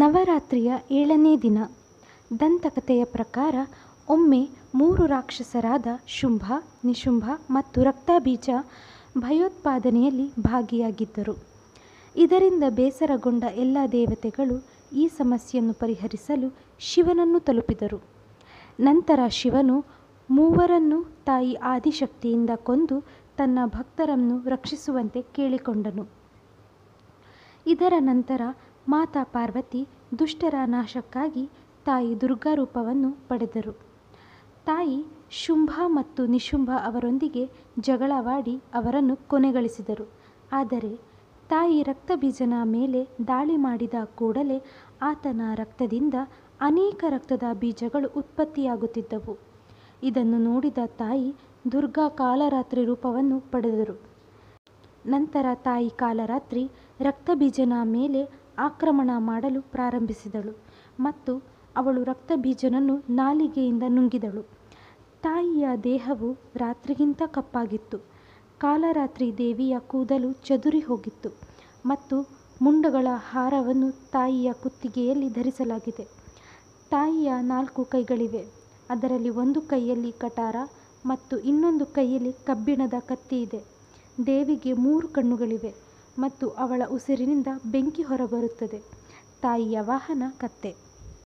ನವರಾತ್ರಿಯ ಏಳನೇ ದಿನ ದಂತಕಥೆಯ ಪ್ರಕಾರ ಒಮ್ಮೆ ಮೂರು ರಾಕ್ಷಸರಾದ ಶುಂಭ ನಿಶುಂಭ ಮತ್ತು ರಕ್ತಬೀಜ ಭಯೋತ್ಪಾದನೆಯಲ್ಲಿ ಭಾಗಿಯಾಗಿದ್ದರು ಇದರಿಂದ ಬೇಸರಗೊಂಡ ಎಲ್ಲ ದೇವತೆಗಳು ಈ ಸಮಸ್ಯೆಯನ್ನು ಪರಿಹರಿಸಲು ಶಿವನನ್ನು ತಲುಪಿದರು ನಂತರ ಶಿವನು ಮೂವರನ್ನು ತಾಯಿ ಆದಿಶಕ್ತಿಯಿಂದ ಕೊಂದು ತನ್ನ ಭಕ್ತರನ್ನು ರಕ್ಷಿಸುವಂತೆ ಕೇಳಿಕೊಂಡನು ಇದರ ನಂತರ ಮಾತಾ ಪಾರ್ವತಿ ದುಷ್ಟರ ನಾಶಕ್ಕಾಗಿ ತಾಯಿ ದುರ್ಗಾ ರೂಪವನ್ನು ಪಡೆದರು ತಾಯಿ ಶುಂಭ ಮತ್ತು ನಿಶುಂಭ ಅವರೊಂದಿಗೆ ಜಗಳವಾಡಿ ಅವರನ್ನು ಕೊನೆಗಳಿಸಿದರು ಆದರೆ ತಾಯಿ ರಕ್ತಬೀಜನ ಮೇಲೆ ದಾಳಿ ಮಾಡಿದ ಕೂಡಲೇ ಆತನ ರಕ್ತದಿಂದ ಅನೇಕ ರಕ್ತದ ಬೀಜಗಳು ಉತ್ಪತ್ತಿಯಾಗುತ್ತಿದ್ದವು ಇದನ್ನು ನೋಡಿದ ತಾಯಿ ದುರ್ಗಾ ಕಾಲರಾತ್ರಿ ರೂಪವನ್ನು ಪಡೆದರು ನಂತರ ತಾಯಿ ಕಾಲರಾತ್ರಿ ರಕ್ತಬೀಜನ ಮೇಲೆ ಆಕ್ರಮಣ ಮಾಡಲು ಪ್ರಾರಂಭಿಸಿದಳು ಮತ್ತು ಅವಳು ರಕ್ತ ಬೀಜನನ್ನು ನಾಲಿಗೆಯಿಂದ ನುಂಗಿದಳು. ತಾಯಿಯ ದೇಹವು ರಾತ್ರಿಗಿಂತ ಕಪ್ಪಾಗಿತ್ತು, ಕಾಲರಾತ್ರಿ ದೇವಿಯ ಕೂದಲು ಚದುರಿ ಹೋಗಿತ್ತು ಮತ್ತು ಮುಂಡಗಳ ಹಾರವನ್ನು ತಾಯಿಯ ಕುತ್ತಿಗೆಯಲ್ಲಿ ಧರಿಸಲಾಗಿದೆ. ತಾಯಿಯ ನಾಲ್ಕು ಕೈಗಳಿವೆ, ಅದರಲ್ಲಿ ಒಂದು ಕೈಯಲ್ಲಿ ಕಟಾರ ಮತ್ತು ಇನ್ನೊಂದು ಕೈಯಲ್ಲಿ ಕಬ್ಬಿಣದ ಕತ್ತಿ ಇದೆ ದೇವಿಗೆ ಮೂರು ಕಣ್ಣುಗಳಿವೆ ಮತ್ತು ಅವಳ ಉಸಿರಿನಿಂದ ಬೆಂಕಿ ಹೊರಬರುತ್ತದೆ ತಾಯಿಯ ವಾಹನ ಕತ್ತೆ